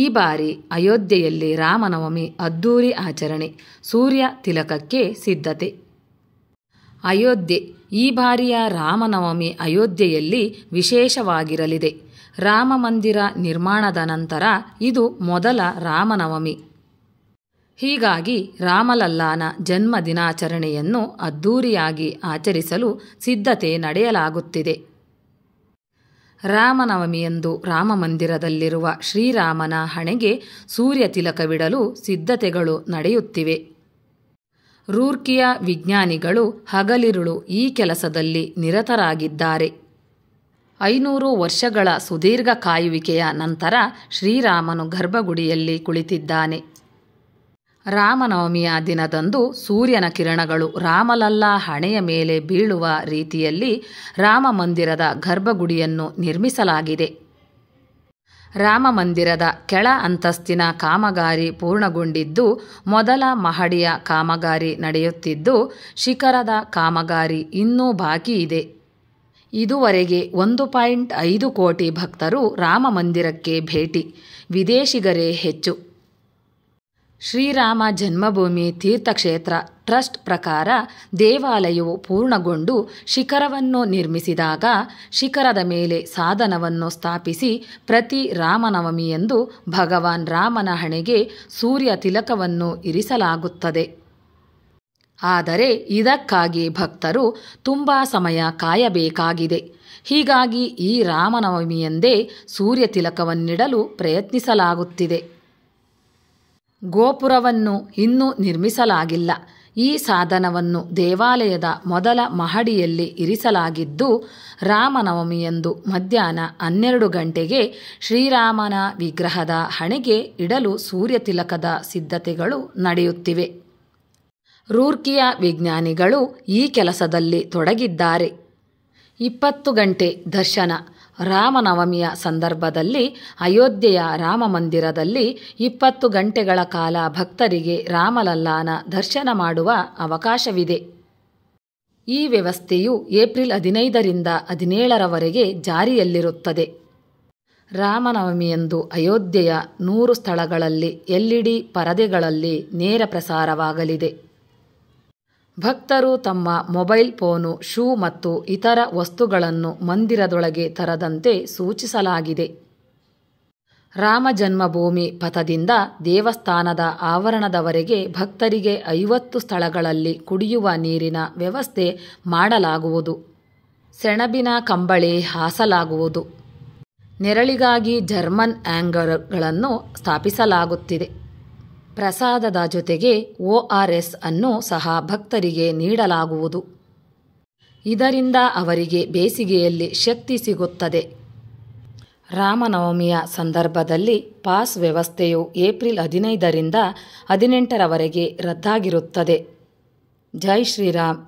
ಈ ಬಾರಿ ಅಯೋಧ್ಯೆಯಲ್ಲಿ ರಾಮನವಮಿ ಅದ್ದೂರಿ ಆಚರಣೆ ಸೂರ್ಯ ತಿಲಕಕ್ಕೆ ಸಿದ್ಧತೆ ಅಯೋಧ್ಯೆ ಈ ಬಾರಿಯ ರಾಮನವಮಿ ಅಯೋಧ್ಯೆಯಲ್ಲಿ ವಿಶೇಷವಾಗಿರಲಿದೆ ರಾಮ ಮಂದಿರ ನಿರ್ಮಾಣದ ನಂತರ ಇದು ಮೊದಲ ರಾಮನವಮಿ ಹೀಗಾಗಿ ರಾಮಲಲ್ಲಾನ ಜನ್ಮ ದಿನಾಚರಣೆಯನ್ನು ಅದ್ದೂರಿಯಾಗಿ ಆಚರಿಸಲು ಸಿದ್ಧತೆ ನಡೆಯಲಾಗುತ್ತಿದೆ ರಾಮನವಮಿಯಂದು ರಾಮಮಂದಿರದಲ್ಲಿರುವ ಶ್ರೀರಾಮನ ಹಣೆಗೆ ಸೂರ್ಯ ತಿಲಕವಿಡಲು ಸಿದ್ಧತೆಗಳು ನಡೆಯುತ್ತಿವೆ ರೂರ್ಕಿಯ ವಿಜ್ಞಾನಿಗಳು ಹಗಲಿರುಳು ಈ ಕೆಲಸದಲ್ಲಿ ನಿರತರಾಗಿದ್ದಾರೆ ಐನೂರು ವರ್ಷಗಳ ಸುದೀರ್ಘ ಕಾಯುವಿಕೆಯ ನಂತರ ಶ್ರೀರಾಮನು ಗರ್ಭಗುಡಿಯಲ್ಲಿ ಕುಳಿತಿದ್ದಾನೆ ರಾಮನವಮಿಯ ದಿನದಂದು ಸೂರ್ಯನ ಕಿರಣಗಳು ರಾಮಲಲ್ಲಾ ಹಣೆಯ ಮೇಲೆ ಬೀಳುವ ರೀತಿಯಲ್ಲಿ ರಾಮ ಮಂದಿರದ ಗರ್ಭಗುಡಿಯನ್ನು ನಿರ್ಮಿಸಲಾಗಿದೆ ರಾಮ ಮಂದಿರದ ಕೆಳ ಅಂತಸ್ತಿನ ಕಾಮಗಾರಿ ಪೂರ್ಣಗೊಂಡಿದ್ದು ಮೊದಲ ಮಹಡಿಯ ಕಾಮಗಾರಿ ನಡೆಯುತ್ತಿದ್ದು ಶಿಖರದ ಕಾಮಗಾರಿ ಇನ್ನೂ ಬಾಕಿ ಇದೆ ಇದುವರೆಗೆ ಒಂದು ಪಾಯಿಂಟ್ ಐದು ಕೋಟಿ ಭಕ್ತರು ರಾಮ ಮಂದಿರಕ್ಕೆ ಭೇಟಿ ವಿದೇಶಿಗರೇ ಹೆಚ್ಚು ಶ್ರೀರಾಮ ಜನ್ಮಭೂಮಿ ತೀರ್ಥಕ್ಷೇತ್ರ ಟ್ರಸ್ಟ್ ಪ್ರಕಾರ ದೇವಾಲಯವು ಪೂರ್ಣಗೊಂಡು ಶಿಖರವನ್ನು ನಿರ್ಮಿಸಿದಾಗ ಶಿಖರದ ಮೇಲೆ ಸಾಧನವನ್ನು ಸ್ಥಾಪಿಸಿ ಪ್ರತಿ ರಾಮನವಮಿಯಂದು ಭಗವಾನ್ ರಾಮನ ಹಣೆಗೆ ಸೂರ್ಯ ತಿಲಕವನ್ನು ಇರಿಸಲಾಗುತ್ತದೆ ಆದರೆ ಇದಕ್ಕಾಗಿ ಭಕ್ತರು ತುಂಬ ಸಮಯ ಕಾಯಬೇಕಾಗಿದೆ ಹೀಗಾಗಿ ಈ ರಾಮನವಮಿಯಂದೇ ಸೂರ್ಯ ತಿಲಕವನ್ನಿಡಲು ಪ್ರಯತ್ನಿಸಲಾಗುತ್ತಿದೆ ಗೋಪುರವನ್ನು ಇನ್ನೂ ನಿರ್ಮಿಸಲಾಗಿಲ್ಲ ಈ ಸಾಧನವನ್ನು ದೇವಾಲಯದ ಮೊದಲ ಮಹಡಿಯಲ್ಲಿ ಇರಿಸಲಾಗಿದ್ದು ರಾಮನವಮಿಯಂದು ಮಧ್ಯಾಹ್ನ ಹನ್ನೆರಡು ಗಂಟೆಗೆ ಶ್ರೀರಾಮನ ವಿಗ್ರಹದ ಹಣೆಗೆ ಇಡಲು ಸೂರ್ಯತಿಲಕದ ಸಿದ್ಧತೆಗಳು ನಡೆಯುತ್ತಿವೆ ರೂರ್ಕಿಯ ವಿಜ್ಞಾನಿಗಳು ಈ ಕೆಲಸದಲ್ಲಿ ತೊಡಗಿದ್ದಾರೆ ಇಪ್ಪತ್ತು ಗಂಟೆ ದರ್ಶನ ರಾಮನವಮಿಯ ಸಂದರ್ಭದಲ್ಲಿ ಅಯೋಧ್ಯೆಯ ರಾಮ ಮಂದಿರದಲ್ಲಿ ಇಪ್ಪತ್ತು ಗಂಟೆಗಳ ಕಾಲ ಭಕ್ತರಿಗೆ ರಾಮಲಲ್ಲಾನ ದರ್ಶನ ಮಾಡುವ ಅವಕಾಶವಿದೆ ಈ ವ್ಯವಸ್ಥೆಯು ಏಪ್ರಿಲ್ ಹದಿನೈದರಿಂದ ಹದಿನೇಳರವರೆಗೆ ಜಾರಿಯಲ್ಲಿರುತ್ತದೆ ರಾಮನವಮಿಯಂದು ಅಯೋಧ್ಯೆಯ ನೂರು ಸ್ಥಳಗಳಲ್ಲಿ ಎಲ್ಇಡಿ ಪರದೆಗಳಲ್ಲಿ ನೇರ ಪ್ರಸಾರವಾಗಲಿದೆ ಭಕ್ತರು ತಮ್ಮ ಮೊಬೈಲ್ ಫೋನು ಶೂ ಮತ್ತು ಇತರ ವಸ್ತುಗಳನ್ನು ಮಂದಿರದೊಳಗೆ ತರದಂತೆ ಸೂಚಿಸಲಾಗಿದೆ ರಾಮ ಜನ್ಮಭೂಮಿ ಪಥದಿಂದ ದೇವಸ್ಥಾನದ ಆವರಣದವರೆಗೆ ಭಕ್ತರಿಗೆ ಐವತ್ತು ಸ್ಥಳಗಳಲ್ಲಿ ಕುಡಿಯುವ ನೀರಿನ ವ್ಯವಸ್ಥೆ ಮಾಡಲಾಗುವುದು ಸೆಣಬಿನ ಕಂಬಳಿ ಹಾಸಲಾಗುವುದು ನೆರಳಿಗಾಗಿ ಜರ್ಮನ್ ಆ್ಯಂಗರ್ಗಳನ್ನು ಸ್ಥಾಪಿಸಲಾಗುತ್ತಿದೆ ಪ್ರಸಾದದ ಜೊತೆಗೆ ಒ ಎಸ್ ಅನ್ನು ಸಹ ಭಕ್ತರಿಗೆ ನೀಡಲಾಗುವುದು ಇದರಿಂದ ಅವರಿಗೆ ಬೇಸಿಗೆಯಲ್ಲಿ ಶಕ್ತಿ ಸಿಗುತ್ತದೆ ರಾಮನವಮಿಯ ಸಂದರ್ಭದಲ್ಲಿ ಪಾಸ್ ವ್ಯವಸ್ಥೆಯು ಏಪ್ರಿಲ್ ಹದಿನೈದರಿಂದ ಹದಿನೆಂಟರವರೆಗೆ ರದ್ದಾಗಿರುತ್ತದೆ ಜೈ ಶ್ರೀರಾಮ್